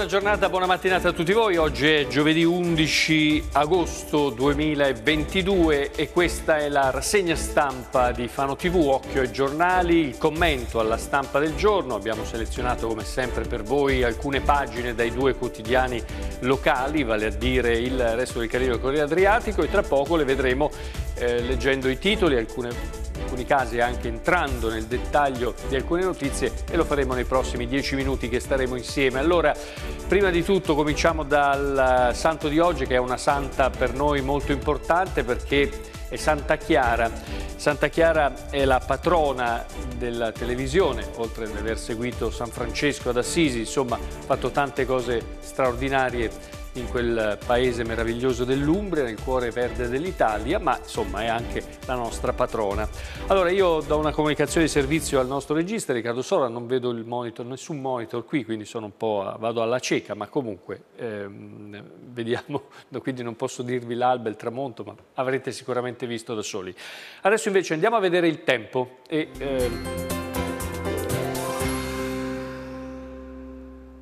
Buona giornata, buona mattinata a tutti voi. Oggi è giovedì 11 agosto 2022 e questa è la rassegna stampa di Fano TV, Occhio ai giornali, il commento alla stampa del giorno. Abbiamo selezionato come sempre per voi alcune pagine dai due quotidiani locali, vale a dire il resto del Carino e il Corriere Adriatico e tra poco le vedremo eh, leggendo i titoli, alcune alcuni casi anche entrando nel dettaglio di alcune notizie e lo faremo nei prossimi dieci minuti che staremo insieme. Allora, prima di tutto cominciamo dal santo di oggi che è una santa per noi molto importante perché è Santa Chiara. Santa Chiara è la patrona della televisione, oltre ad aver seguito San Francesco ad Assisi, insomma ha fatto tante cose straordinarie in quel paese meraviglioso dell'Umbria, nel cuore verde dell'Italia, ma insomma è anche la nostra patrona. Allora io do una comunicazione di servizio al nostro regista Riccardo Sora, non vedo il monitor, nessun monitor qui, quindi sono un po' a, vado alla cieca, ma comunque ehm, vediamo, quindi non posso dirvi l'alba e il tramonto, ma avrete sicuramente visto da soli. Adesso invece andiamo a vedere il tempo e, ehm...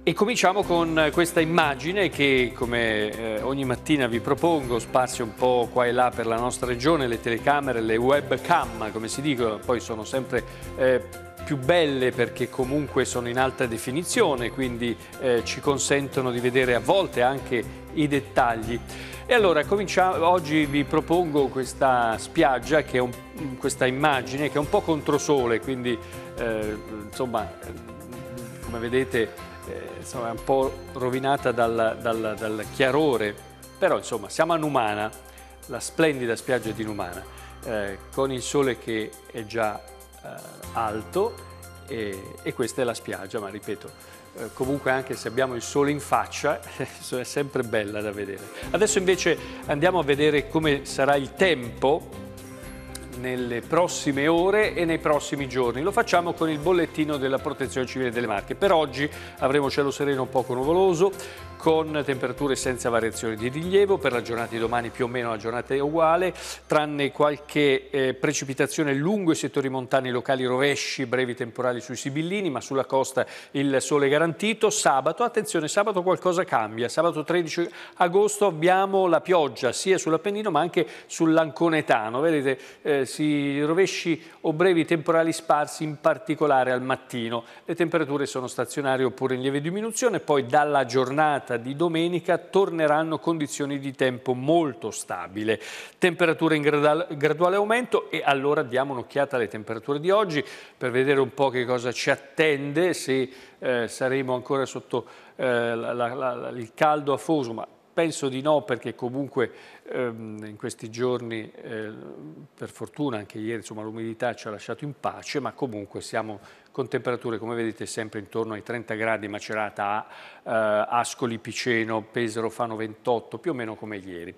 E cominciamo con eh, questa immagine che come eh, ogni mattina vi propongo, spazio un po' qua e là per la nostra regione, le telecamere, le webcam come si dicono, poi sono sempre eh, più belle perché comunque sono in alta definizione, quindi eh, ci consentono di vedere a volte anche i dettagli. E allora oggi vi propongo questa spiaggia, che è un, questa immagine che è un po' controsole, quindi eh, insomma eh, come vedete eh, insomma, è un po' rovinata dal, dal, dal, chiarore, però insomma siamo a Numana, la splendida spiaggia di Numana, eh, con il sole che è già eh, alto e, e, questa è la spiaggia, ma ripeto, eh, comunque anche se abbiamo il sole in faccia è sempre bella da vedere. Adesso invece andiamo a vedere come sarà il tempo nelle prossime ore e nei prossimi giorni. Lo facciamo con il bollettino della Protezione Civile delle Marche. Per oggi avremo cielo sereno un poco nuvoloso, con temperature senza variazioni di rilievo, per la giornata di domani più o meno la giornata è uguale, tranne qualche eh, precipitazione lungo i settori montani locali, rovesci, brevi temporali sui Sibillini, ma sulla costa il sole è garantito. Sabato, attenzione, sabato qualcosa cambia, sabato 13 agosto abbiamo la pioggia sia sull'Appennino ma anche sull'Anconetano, vedete eh, riprendersi rovesci o brevi temporali sparsi, in particolare al mattino. Le temperature sono stazionarie oppure in lieve diminuzione, poi dalla giornata di domenica torneranno condizioni di tempo molto stabile. Temperature in graduale aumento e allora diamo un'occhiata alle temperature di oggi per vedere un po' che cosa ci attende, se eh, saremo ancora sotto eh, la, la, la, il caldo afoso, ma Penso di no perché comunque ehm, in questi giorni, eh, per fortuna anche ieri, l'umidità ci ha lasciato in pace, ma comunque siamo con temperature come vedete sempre intorno ai 30 gradi Macerata a eh, Ascoli, Piceno, Pesaro Fano 28 più o meno come ieri.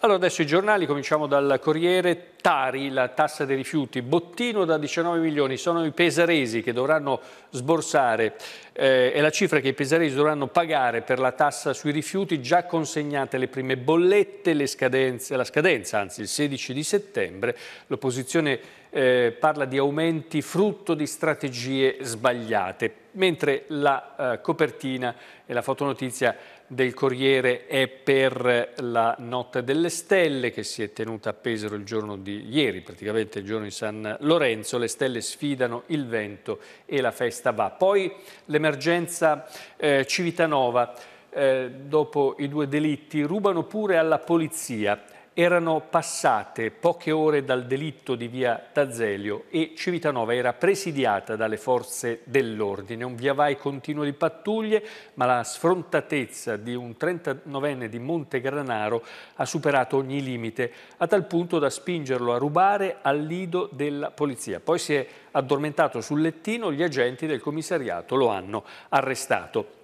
Allora adesso i giornali, cominciamo dal Corriere, Tari, la tassa dei rifiuti, bottino da 19 milioni, sono i pesaresi che dovranno sborsare, eh, è la cifra che i pesaresi dovranno pagare per la tassa sui rifiuti, già consegnate le prime bollette, le scadenze, la scadenza anzi il 16 di settembre, l'opposizione eh, parla di aumenti frutto di strategie sbagliate, mentre la eh, copertina e la fotonotizia del Corriere è per la Notte delle Stelle che si è tenuta a Pesaro il giorno di ieri, praticamente il giorno di San Lorenzo, le stelle sfidano il vento e la festa va. Poi l'emergenza eh, Civitanova, eh, dopo i due delitti, rubano pure alla polizia erano passate poche ore dal delitto di via Tazzelio e Civitanova era presidiata dalle forze dell'ordine. Un viavai continuo di pattuglie, ma la sfrontatezza di un 39enne di Montegranaro ha superato ogni limite, a tal punto da spingerlo a rubare al lido della polizia. Poi si è addormentato sul lettino, gli agenti del commissariato lo hanno arrestato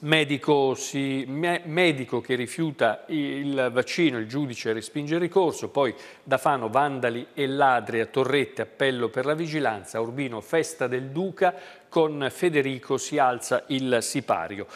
medico, si, me, medico che rifiuta il vaccino, il giudice respinge il ricorso, poi da Fano vandali e ladri a Torrette, appello per la vigilanza, Urbino festa del Duca, con Federico si alza il sipario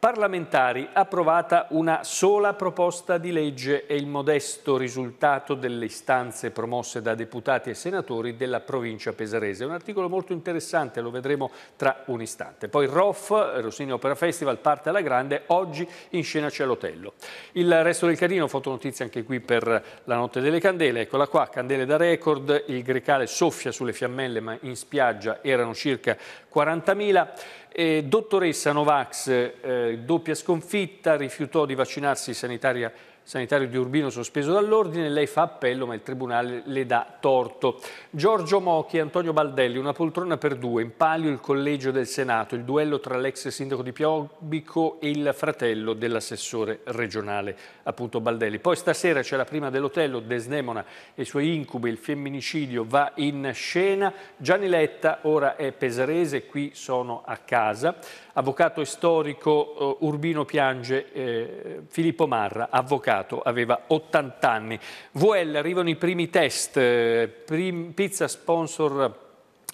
parlamentari approvata una sola proposta di legge e il modesto risultato delle istanze promosse da deputati e senatori della provincia pesarese. Un articolo molto interessante, lo vedremo tra un istante. Poi ROF, Rossini Opera Festival, parte alla grande, oggi in scena c'è l'Otello. Il resto del carino, fotonotizia anche qui per la notte delle candele, eccola qua, candele da record, il grecale soffia sulle fiammelle ma in spiaggia erano circa 40.000. Eh, dottoressa Novax, eh, doppia sconfitta, rifiutò di vaccinarsi sanitaria sanitario di Urbino sospeso dall'ordine, lei fa appello ma il Tribunale le dà torto. Giorgio Mochi e Antonio Baldelli, una poltrona per due, in palio il collegio del Senato, il duello tra l'ex sindaco di Piobbico e il fratello dell'assessore regionale, appunto Baldelli. Poi stasera c'è la prima dell'Otello, Desnemona e i suoi incubi, il femminicidio va in scena. Gianni Letta ora è pesarese, qui sono a casa. Avvocato e storico eh, Urbino Piange, eh, Filippo Marra, avvocato mercato, aveva 80 anni. VL arrivano i primi test, eh, prim, pizza sponsor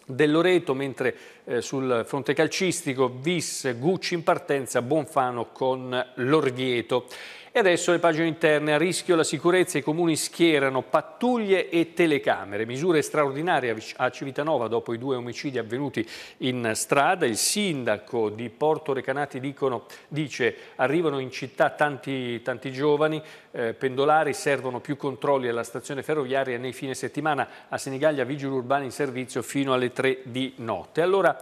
del Loreto, mentre eh, sul fronte calcistico Vis, Gucci in partenza, Bonfano con l'Orvieto. E adesso le pagine interne. A rischio la sicurezza, i comuni schierano pattuglie e telecamere. Misure straordinarie a Civitanova dopo i due omicidi avvenuti in strada. Il sindaco di Porto Recanati dicono, dice arrivano in città tanti, tanti giovani eh, pendolari, servono più controlli alla stazione ferroviaria nei fine settimana. A Senigallia vigili urbani in servizio fino alle 3 di notte. Allora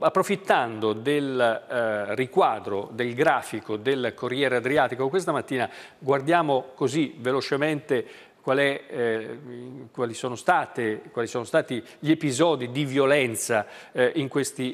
approfittando del eh, riquadro, del grafico del Corriere Adriatico questa mattina, guardiamo così velocemente qual è, eh, quali, sono state, quali, sono stati gli episodi di violenza eh, in,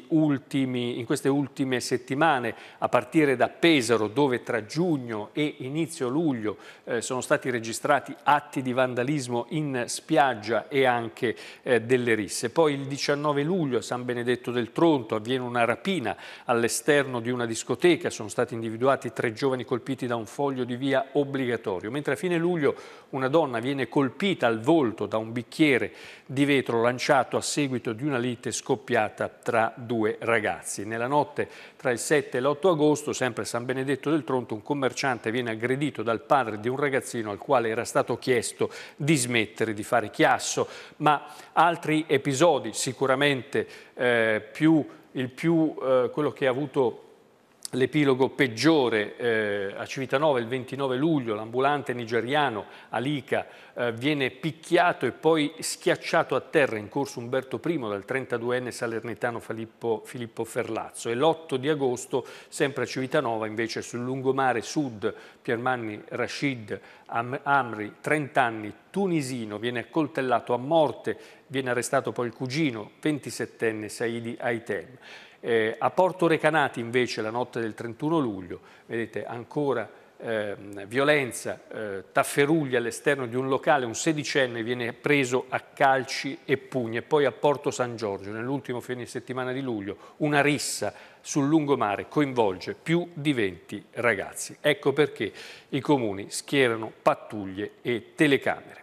ultimi, in, queste ultime settimane, a partire da Pesaro, dove tra giugno e inizio luglio eh, sono stati registrati atti di vandalismo in spiaggia e anche eh, delle risse. Poi il 19 luglio a San Benedetto del Tronto avviene una rapina all'esterno di una discoteca, sono stati individuati tre giovani colpiti da un foglio di via obbligatorio, mentre a fine luglio una donna viene colpita al volto da un bicchiere di vetro lanciato a seguito di una lite scoppiata tra due ragazzi. Nella notte tra il 7 e l'8 agosto, sempre a San Benedetto del Tronto, un commerciante viene aggredito dal padre di un ragazzino al quale era stato chiesto di smettere di fare chiasso, ma altri episodi sicuramente eh, più, più, eh, quello che ha avuto l'epilogo peggiore eh, a Civitanova il 29 luglio, l'ambulante nigeriano Alika eh, viene picchiato e poi schiacciato a terra in corso Umberto I dal 32enne salernitano Filippo, Filippo Ferlazzo e l'8 di agosto sempre a Civitanova invece sul lungomare sud Piermanni Rashid Am Amri, 30 anni, tunisino, viene accoltellato a morte, viene arrestato poi il cugino, 27enne Saidi Aitem. Eh, a Porto Recanati invece la notte del 31 luglio, vedete ancora eh, violenza, eh, tafferugli all'esterno di un locale, un sedicenne viene preso a calci e pugni e poi a Porto San Giorgio nell'ultimo fine settimana di luglio una rissa sul lungomare coinvolge più di 20 ragazzi. Ecco perché i comuni schierano pattuglie e telecamere.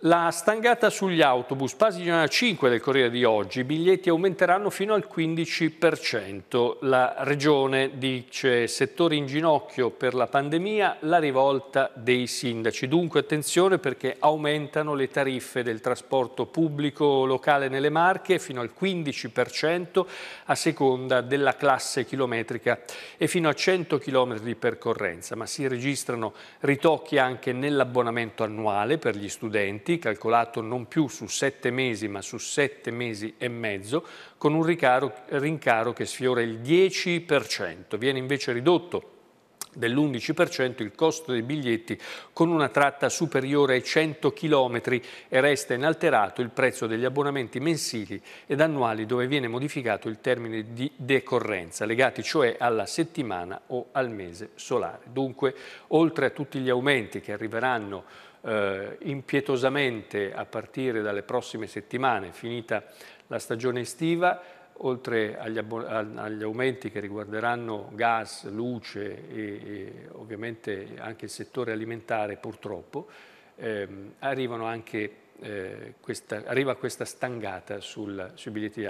La stangata sugli autobus, pagina 5 del Corriere di oggi, i biglietti aumenteranno fino al 15%. La Regione dice settori in ginocchio per la pandemia, la rivolta dei sindaci. Dunque attenzione perché aumentano le tariffe del trasporto pubblico locale nelle Marche fino al 15% a seconda della classe chilometrica e fino a 100 km di percorrenza, ma si registrano ritocchi anche nell'abbonamento annuale per gli studenti netti, calcolato non più su sette mesi ma su sette mesi e mezzo, con un rincaro, rincaro che sfiora il 10%. Viene invece ridotto dell'11% il costo dei biglietti con una tratta superiore ai 100 km e resta inalterato il prezzo degli abbonamenti mensili ed annuali dove viene modificato il termine di decorrenza, legati cioè alla settimana o al mese solare. Dunque, oltre a tutti gli aumenti che arriveranno eh, impietosamente a partire dalle prossime settimane, finita la stagione estiva, oltre agli, agli aumenti che riguarderanno gas, luce e, e, ovviamente anche il settore alimentare purtroppo, ehm, arrivano anche eh, questa, arriva questa stangata sul, sui biglietti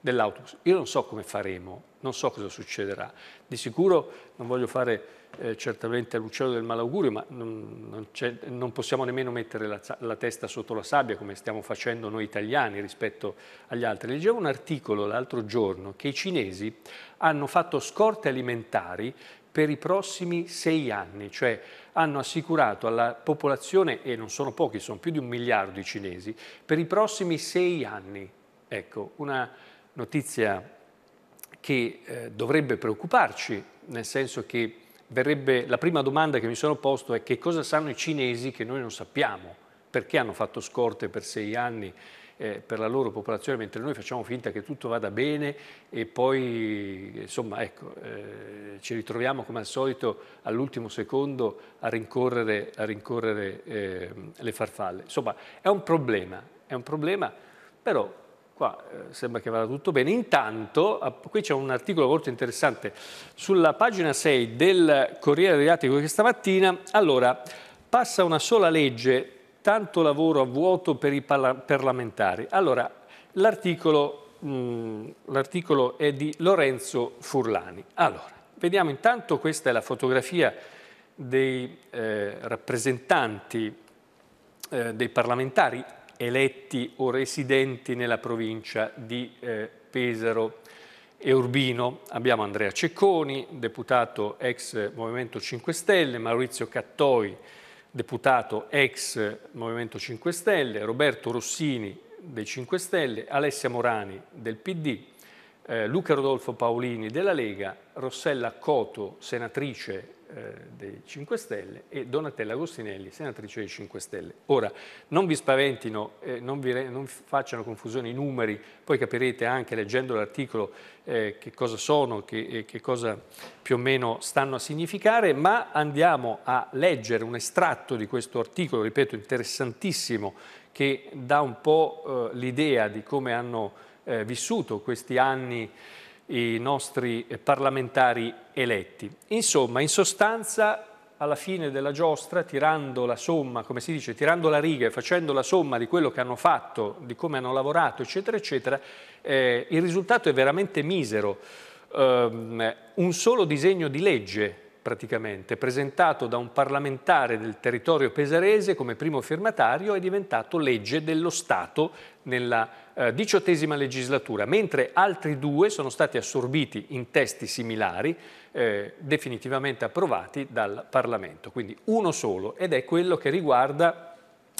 dell'autobus. Io non so come faremo, non so cosa succederà. Di sicuro non voglio fare eh, certamente l'uccello del malaugurio, ma non, non, non possiamo nemmeno mettere la, la, testa sotto la sabbia come stiamo facendo noi italiani rispetto agli altri. Leggevo un articolo l'altro giorno che i cinesi hanno fatto scorte alimentari per i prossimi sei anni, cioè hanno assicurato alla popolazione, e non sono pochi, sono più di un miliardo i cinesi, per i prossimi sei anni. Ecco, una notizia che eh, dovrebbe preoccuparci, nel senso che verrebbe, la prima domanda che mi sono posto è che cosa sanno i cinesi che noi non sappiamo, perché hanno fatto scorte per sei anni eh, per la loro popolazione, mentre noi facciamo finta che tutto vada bene e poi insomma, ecco, eh, ci ritroviamo come al solito all'ultimo secondo a rincorrere, a rincorrere eh, le farfalle. Insomma, è un problema, è un problema, però Qua eh, sembra che vada tutto bene. Intanto, qui c'è un articolo molto interessante sulla pagina 6 del Corriere Adriatico di questa mattina. allora, passa una sola legge, tanto lavoro a vuoto per i parlamentari. Allora, mm, l'articolo è di Lorenzo Furlani. Allora, vediamo intanto, questa è la fotografia dei eh, rappresentanti eh, dei parlamentari eletti o residenti nella provincia di eh, Pesaro e Urbino. Abbiamo Andrea Cecconi, deputato ex Movimento 5 Stelle, Maurizio Cattoi, deputato ex Movimento 5 Stelle, Roberto Rossini dei 5 Stelle, Alessia Morani del PD, eh, Luca Rodolfo Paolini della Lega, Rossella Coto, senatrice eh, dei 5 Stelle e Donatella Agostinelli, senatrice dei 5 Stelle. Ora, non vi spaventino, eh, non, vi non, facciano confusione i numeri, poi capirete anche leggendo l'articolo eh, che cosa sono che, e eh, che cosa più o meno stanno a significare, ma andiamo a leggere un estratto di questo articolo, ripeto, interessantissimo, che dà un po' eh, l'idea di come hanno eh, vissuto questi anni i nostri parlamentari eletti. Insomma, in sostanza alla fine della giostra, tirando la somma, come si dice, tirando la riga e facendo la somma di quello che hanno fatto, di come hanno lavorato, eccetera, eccetera, eh, il risultato è veramente misero. Um, un solo disegno di legge praticamente, presentato da un parlamentare del territorio pesarese come primo firmatario, è diventato legge dello Stato nella eh, diciottesima legislatura, mentre altri due sono stati assorbiti in testi similari eh, definitivamente approvati dal Parlamento. Quindi uno solo ed è quello che riguarda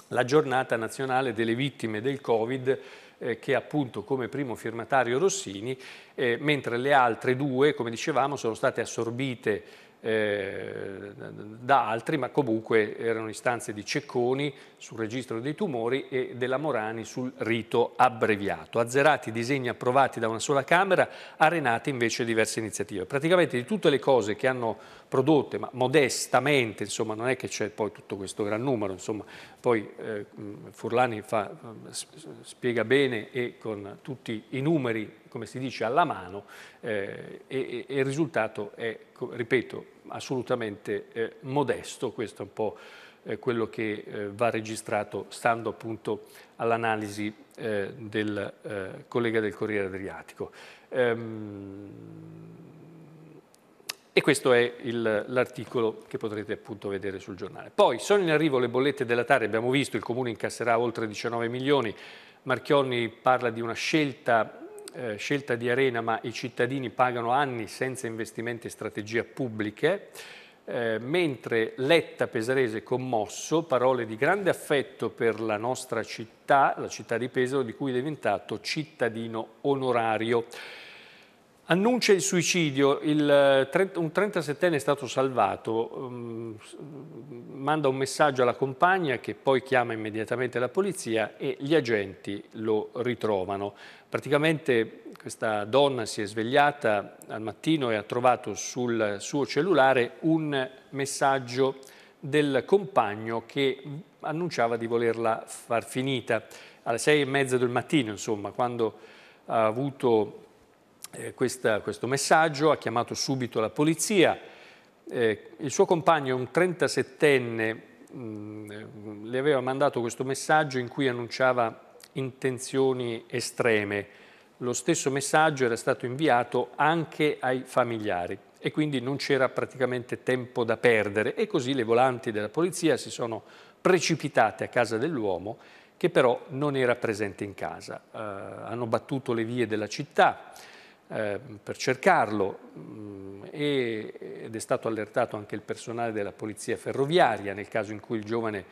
la giornata nazionale delle vittime del Covid eh, che appunto come primo firmatario Rossini, eh, mentre le altre due, come dicevamo, sono state assorbite eh, da altri, ma comunque erano istanze di Cecconi sul registro dei tumori e della Morani sul rito abbreviato. Azzerati disegni approvati da una sola Camera, arenate invece diverse iniziative. Praticamente di tutte le cose che hanno prodotte, ma modestamente, insomma, non è che c'è poi tutto questo gran numero, insomma, poi eh, Furlani fa, spiega bene e con tutti i numeri come si dice, alla mano eh, e, e, il risultato è, ripeto, assolutamente eh, modesto, questo è un po' eh, quello che eh, va registrato stando appunto all'analisi eh, del collega del Corriere Adriatico. Ehm... E questo è l'articolo che potrete appunto vedere sul giornale. Poi sono in arrivo le bollette della Tare, abbiamo visto il Comune incasserà oltre 19 milioni, Marchionni parla di una scelta eh, scelta di Arena, ma i cittadini pagano anni senza investimenti e strategie pubbliche, eh, mentre Letta Pesarese commosso, parole di grande affetto per la nostra città, la città di Pesaro, di cui è diventato cittadino onorario. Annuncia il suicidio, il eh, un 37enne è stato salvato, mm, manda un messaggio alla compagna che poi chiama immediatamente la polizia e gli agenti lo ritrovano. Praticamente questa donna si è svegliata al mattino e ha trovato sul suo cellulare un messaggio del compagno che annunciava di volerla far finita alle sei e mezza del mattino, insomma, quando ha avuto eh, questa, questo messaggio, ha chiamato subito la polizia. Eh, il suo compagno, un 37enne, mh, mm, le aveva mandato questo messaggio in cui annunciava intenzioni estreme. Lo stesso messaggio era stato inviato anche ai familiari e quindi non c'era praticamente tempo da perdere e così le volanti della polizia si sono precipitate a casa dell'uomo che però non era presente in casa. Eh, hanno battuto le vie della città, Ehm, per cercarlo mm, ed è stato allertato anche il personale della polizia ferroviaria nel caso in cui il giovane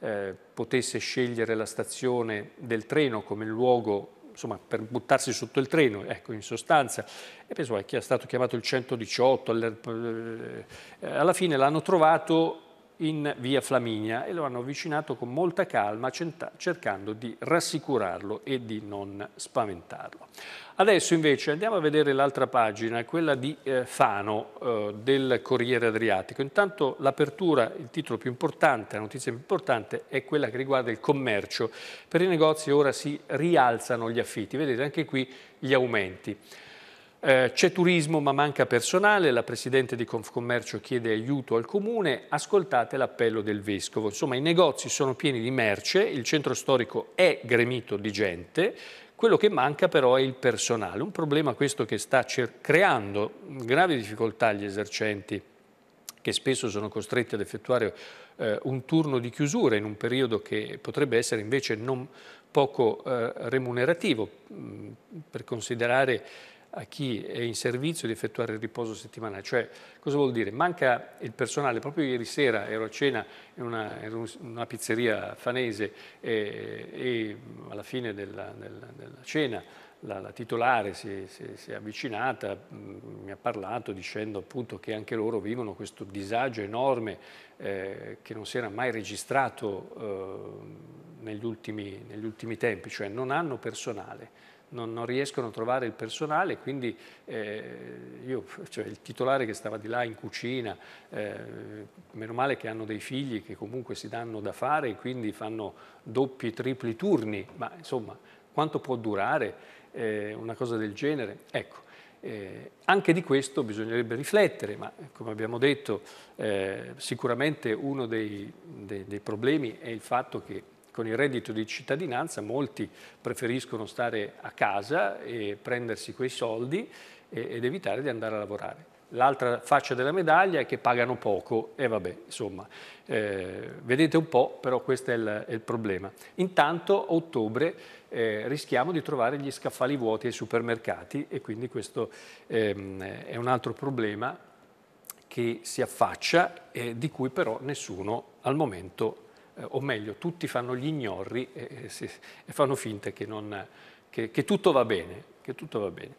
eh, potesse scegliere la stazione del treno come luogo insomma, per buttarsi sotto il treno, ecco, in sostanza. E penso eh, che è stato chiamato il 118, eh, alla fine l'hanno trovato in via Flaminia e lo hanno avvicinato con molta calma cercando di rassicurarlo e di non spaventarlo. Adesso invece andiamo a vedere l'altra pagina, quella di eh, Fano eh, del Corriere Adriatico. Intanto l'apertura, il titolo più importante, la notizia più importante è quella che riguarda il commercio. Per i negozi ora si rialzano gli affitti, vedete anche qui gli aumenti. Eh, c'è turismo ma manca personale, la Presidente di Confcommercio chiede aiuto al Comune, ascoltate l'appello del Vescovo. Insomma i negozi sono pieni di merce, il centro storico è gremito di gente, quello che manca però è il personale, un problema questo che sta creando gravi difficoltà agli esercenti che spesso sono costretti ad effettuare eh, un turno di chiusura in un periodo che potrebbe essere invece non poco eh, remunerativo mh, mm, per considerare a chi è in servizio di effettuare il riposo settimanale. Cioè, cosa vuol dire? Manca il personale. Proprio ieri sera ero a cena in una, in una pizzeria fanese e, e mm, alla fine della, della, della cena la, la, titolare si, si, si, è avvicinata, mm, mi ha parlato dicendo appunto che anche loro vivono questo disagio enorme eh, che non si era mai registrato eh, negli, ultimi, negli ultimi tempi, cioè non hanno personale non, non riescono a trovare il personale, quindi eh, io, cioè il titolare che stava di là in cucina, eh, meno male che hanno dei figli che comunque si danno da fare e quindi fanno doppi, tripli turni, ma insomma quanto può durare eh, una cosa del genere? Ecco. Eh, anche di questo bisognerebbe riflettere, ma come abbiamo detto eh, sicuramente uno dei, dei, dei problemi è il fatto che con il reddito di cittadinanza molti preferiscono stare a casa e prendersi quei soldi ed evitare di andare a lavorare. L'altra faccia della medaglia è che pagano poco e vabbè, insomma, eh, vedete un po', però questo è il, è il problema. Intanto a ottobre eh, rischiamo di trovare gli scaffali vuoti ai supermercati e quindi questo ehm, è un altro problema che si affaccia e eh, di cui però nessuno al momento eh, o meglio, tutti fanno gli ignorri e, e, si, e fanno finta che, non, che, che, tutto bene, che, tutto va bene,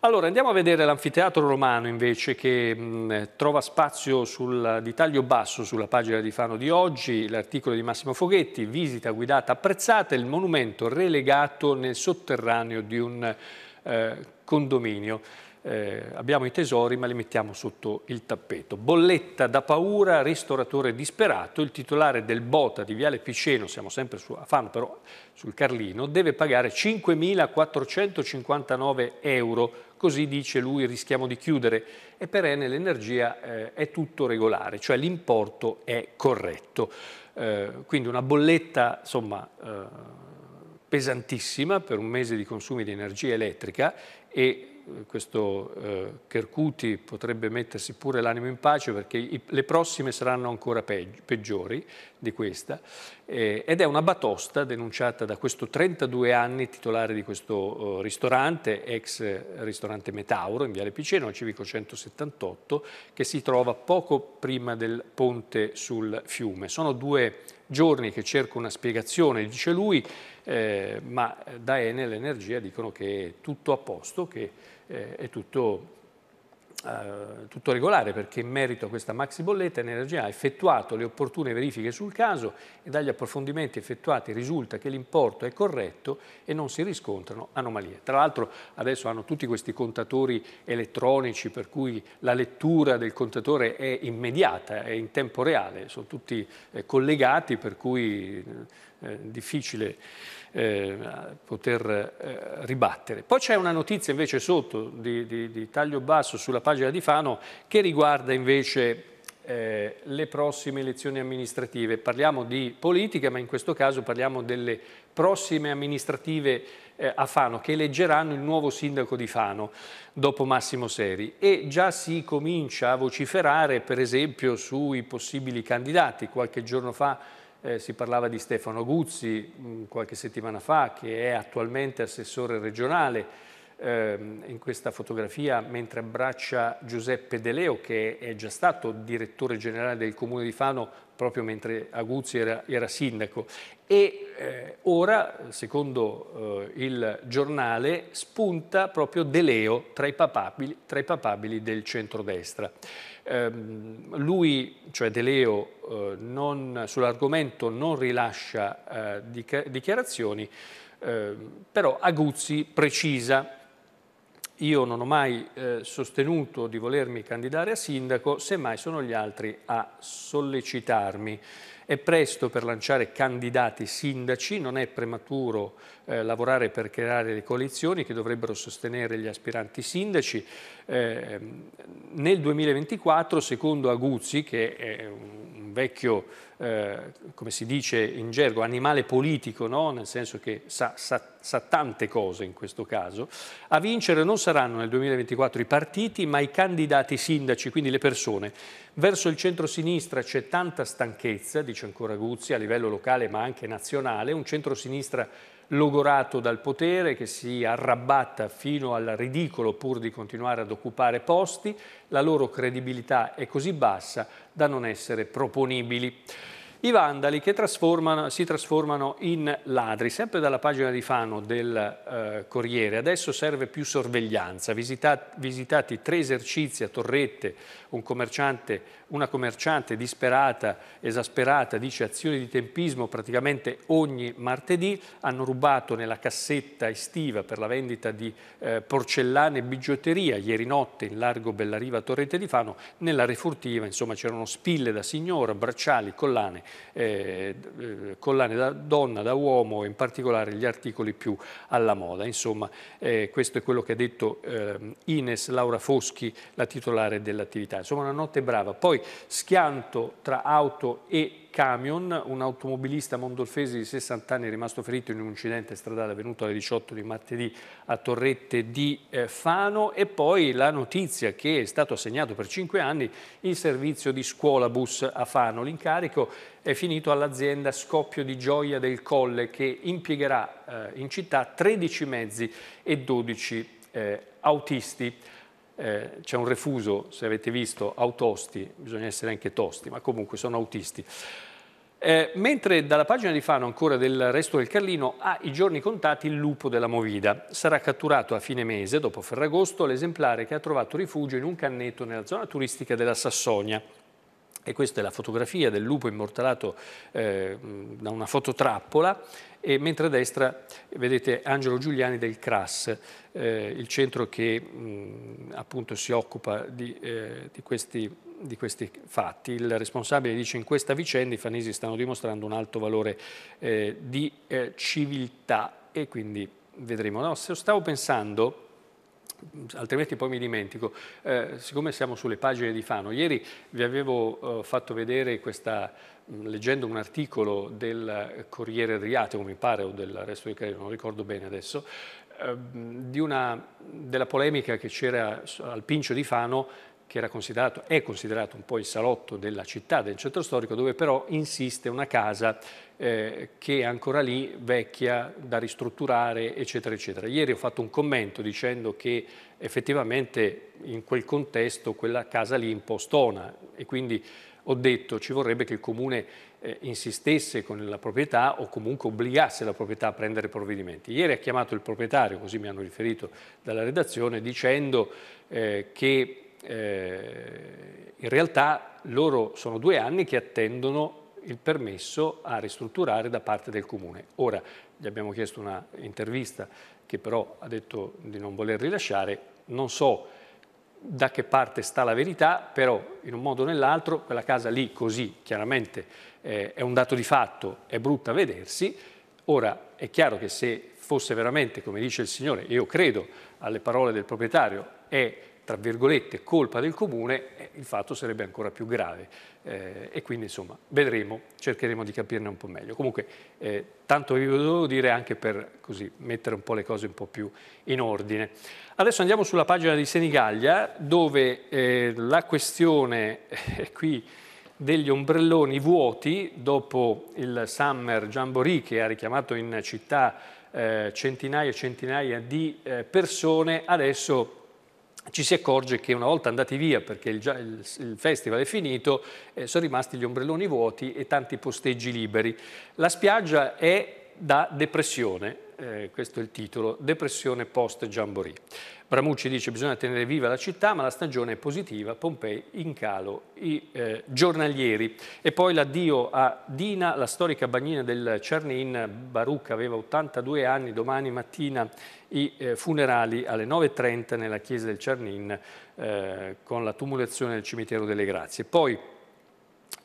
Allora andiamo a vedere l'anfiteatro romano invece che mh, trova spazio sul, di taglio basso sulla pagina di Fano di oggi, l'articolo di Massimo Foghetti, visita guidata apprezzata, il monumento relegato nel sotterraneo di un eh, condominio eh, abbiamo i tesori ma li mettiamo sotto il tappeto. Bolletta da paura, ristoratore disperato, il titolare del Bota di Viale Piceno, siamo sempre su, a Fano però sul Carlino, deve pagare 5.459 euro, così dice lui rischiamo di chiudere e per Enel l'energia eh, è tutto regolare, cioè l'importo è corretto. Eh, quindi una bolletta insomma, eh, pesantissima per un mese di consumi di energia elettrica e questo eh, Kerkuti potrebbe mettersi pure l'animo in pace perché i, le prossime saranno ancora peggio, peggiori di questa eh, ed è una batosta denunciata da questo 32 anni titolare di questo eh, ristorante, ex ristorante Metauro in Viale Piceno, civico 178, che si trova poco prima del ponte sul fiume. Sono due giorni che cerco una spiegazione, dice lui, eh, ma da Enel Energia dicono che è tutto a posto, che eh, è tutto, eh, tutto, regolare perché in merito a questa maxi bolletta Energia ha effettuato le opportune verifiche sul caso e dagli approfondimenti effettuati risulta che l'importo è corretto e non si riscontrano anomalie. Tra l'altro adesso hanno tutti questi contatori elettronici per cui la lettura del contatore è immediata, è in tempo reale, sono tutti eh, collegati per cui eh, difficile eh, poter eh, ribattere. Poi c'è una notizia invece sotto di, di, di, taglio basso sulla pagina di Fano che riguarda invece eh, le prossime elezioni amministrative. Parliamo di politica, ma in questo caso parliamo delle prossime amministrative eh, a Fano, che eleggeranno il nuovo sindaco di Fano dopo Massimo Seri e già si comincia a vociferare per esempio sui possibili candidati. Qualche giorno fa eh, si parlava di Stefano Guzzi mh, mm, qualche settimana fa, che è attualmente assessore regionale, ehm, in questa fotografia mentre abbraccia Giuseppe De Leo che è già stato direttore generale del comune di Fano proprio mentre Aguzzi era, era sindaco e eh, ora secondo eh, il giornale spunta proprio De Leo tra i papabili, tra i papabili del centrodestra. Ehm, lui, cioè De Leo, eh, sull'argomento non rilascia eh, dichiarazioni, ehm, però Aguzzi precisa io non ho mai eh, sostenuto di volermi candidare a sindaco, semmai sono gli altri a sollecitarmi. È presto per lanciare candidati sindaci, non è prematuro eh, lavorare per creare le coalizioni che dovrebbero sostenere gli aspiranti sindaci. Eh, ehm, nel 2024, secondo Aguzzi, che è un vecchio, eh, come si dice in gergo, animale politico, no? nel senso che sa, sa, sa tante cose in questo caso, a vincere non saranno nel 2024 i partiti, ma i candidati sindaci, quindi le persone. Verso il centro-sinistra c'è tanta stanchezza, dice ancora Guzzi, a livello locale ma anche nazionale, un centro-sinistra logorato dal potere che si arrabbatta fino al ridicolo pur di continuare ad occupare posti, la loro credibilità è così bassa da non essere proponibili. I vandali che trasformano, si trasformano in ladri, sempre dalla pagina di Fano del eh, Corriere. Adesso serve più sorveglianza. Visitati, visitati tre esercizi a Torrette, un commerciante, una commerciante disperata, esasperata, dice azioni di tempismo praticamente ogni martedì, hanno rubato nella cassetta estiva per la vendita di eh, porcellane e bigiotteria ieri notte in largo Bellariva Torrente di Fano, nella refurtiva insomma c'erano spille da signora, bracciali, collane, eh, eh collane da donna, da uomo e in particolare gli articoli più alla moda. Insomma eh, questo è quello che ha detto ehm, Ines Laura Foschi, la titolare dell'attività insomma una notte brava. Poi schianto tra auto e camion, un automobilista mondolfese di 60 anni è rimasto ferito in un incidente stradale avvenuto alle 18 di martedì a Torrette di eh, Fano e poi la notizia che è stato assegnato per 5 anni il servizio di scuola bus a Fano. L'incarico è finito all'azienda Scoppio di Gioia del Colle che impiegherà eh, in città 13 mezzi e 12 eh, autisti eh, c'è un refuso, se avete visto, autosti, bisogna essere anche tosti, ma comunque sono autisti. Eh, mentre dalla pagina di Fano ancora del resto del Carlino ha i giorni contati il lupo della Movida. Sarà catturato a fine mese, dopo Ferragosto, l'esemplare che ha trovato rifugio in un canneto nella zona turistica della Sassonia. E questa è la fotografia del lupo immortalato eh, da una fototrappola, e mentre a destra vedete Angelo Giuliani del CRAS, eh, il centro che mh, appunto si occupa di, eh, di, questi, di, questi, fatti. Il responsabile dice in questa vicenda i fanesi stanno dimostrando un alto valore eh, di eh, civiltà e quindi vedremo. No, se stavo pensando altrimenti poi mi dimentico, eh, siccome siamo sulle pagine di Fano, ieri vi avevo eh, fatto vedere questa, mh, mm, leggendo un articolo del Corriere Adriatico, mi pare, o del resto del Corriere, non ricordo bene adesso, eh, una, della polemica che c'era al Pincio di Fano che era considerato, è considerato un po' il salotto della città, del centro storico, dove però insiste una casa eh, che è ancora lì, vecchia, da ristrutturare, eccetera, eccetera. Ieri ho fatto un commento dicendo che effettivamente in quel contesto quella casa lì è un po' stona e quindi ho detto ci vorrebbe che il comune eh, insistesse con la proprietà o comunque obbligasse la proprietà a prendere provvedimenti. Ieri ha chiamato il proprietario, così mi hanno riferito dalla redazione, dicendo eh, che eh, in realtà loro sono due anni che attendono il permesso a ristrutturare da parte del comune. Ora gli abbiamo chiesto una intervista che però ha detto di non voler rilasciare, non so da che parte sta la verità, però in un modo o nell'altro quella casa lì così chiaramente eh, è un dato di fatto, è brutta vedersi, ora è chiaro che se fosse veramente, come dice il Signore, io credo alle parole del proprietario, è tra virgolette, colpa del comune, eh, il fatto sarebbe ancora più grave. Eh, e quindi, insomma, vedremo, cercheremo di capirne un po' meglio. Comunque, eh, tanto vi volevo dire anche per così mettere un po' le cose un po' più in ordine. Adesso andiamo sulla pagina di Senigallia, dove eh, la questione eh, qui degli ombrelloni vuoti, dopo il Summer Jamboree che ha richiamato in città eh, centinaia e centinaia di persone, adesso ci si accorge che una volta andati via, perché il, il, il festival è finito, eh, sono rimasti gli ombrelloni vuoti e tanti posteggi liberi. La spiaggia è da depressione, eh, questo è il titolo, depressione post Jamboree. Bramucci dice bisogna tenere viva la città ma la stagione è positiva, Pompei in calo i eh, giornalieri. E poi l'addio a Dina, la storica bagnina del Cernin, Barucca aveva 82 anni, domani mattina i eh, funerali alle 9.30 nella chiesa del Cernin eh, con la tumulazione del cimitero delle Grazie. Poi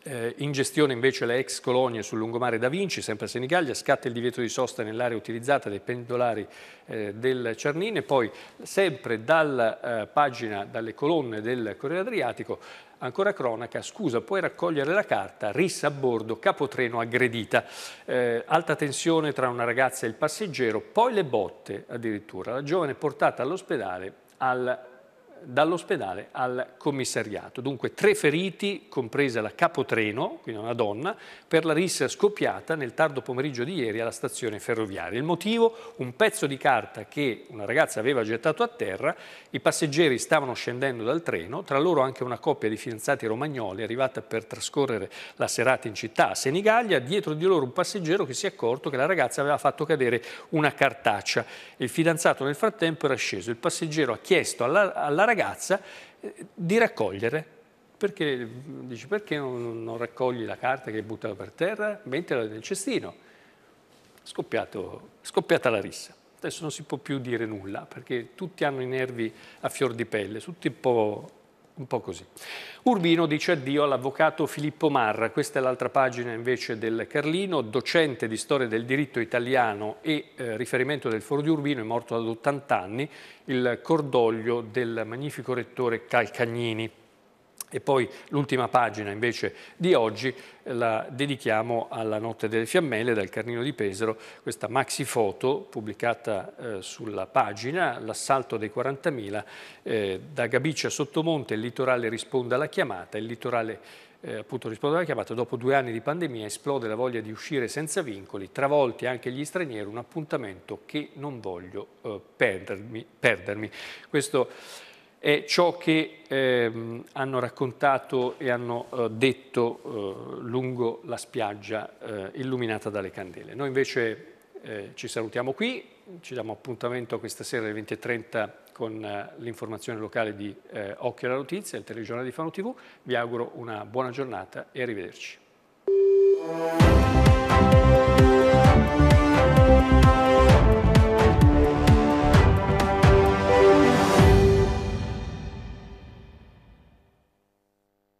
eh, in gestione invece le ex colonie sul lungomare da Vinci, sempre a Senigallia, scatta il divieto di sosta nell'area utilizzata dai pendolari eh, del Cernine, poi sempre dalla eh, pagina, dalle colonne del Corriere Adriatico, ancora cronaca, scusa, puoi raccogliere la carta, rissa a bordo, capotreno aggredita, eh, alta tensione tra una ragazza e il passeggero, poi le botte addirittura, la giovane portata all'ospedale al dall'ospedale al commissariato. Dunque tre feriti, compresa la capotreno, quindi una donna, per la rissa scoppiata nel tardo pomeriggio di ieri alla stazione ferroviaria. Il motivo? Un pezzo di carta che una ragazza aveva gettato a terra, i passeggeri stavano scendendo dal treno, tra loro anche una coppia di fidanzati romagnoli arrivata per trascorrere la serata in città a Senigallia, dietro di loro un passeggero che si è accorto che la ragazza aveva fatto cadere una cartaccia. Il fidanzato nel frattempo era sceso, il passeggero ha chiesto alla, alla ragazza ragazza eh, di raccogliere. Perché, dici, perché non, non raccogli la carta che hai buttato per terra? Mettila nel cestino. Scoppiato, scoppiata la rissa. Adesso non si può più dire nulla, perché tutti hanno i nervi a fior di pelle, tutti un po' un po' così. Urbino dice addio all'avvocato Filippo Marra, questa è l'altra pagina invece del Carlino, docente di storia del diritto italiano e eh, riferimento del foro di Urbino, è morto ad 80 anni, il cordoglio del magnifico rettore Calcagnini. E poi l'ultima pagina invece di oggi eh, la dedichiamo alla Notte delle Fiammelle dal Carnino di Pesaro, questa maxi foto pubblicata eh, sulla pagina, l'assalto dei 40.000, eh, da Gabiccia a Sottomonte, il litorale risponde alla chiamata, il litorale eh, appunto risponde alla chiamata, dopo due anni di pandemia esplode la voglia di uscire senza vincoli, travolti anche gli stranieri, un appuntamento che non voglio eh, perdermi, perdermi. Questo è ciò che eh, hanno raccontato e hanno eh, detto eh, lungo la spiaggia eh, illuminata dalle candele. Noi invece eh, ci salutiamo qui, ci diamo appuntamento questa sera alle 20.30 con eh, l'informazione locale di Occhio alla Notizia, il telegiornale di Fano TV. Vi auguro una buona giornata e arrivederci.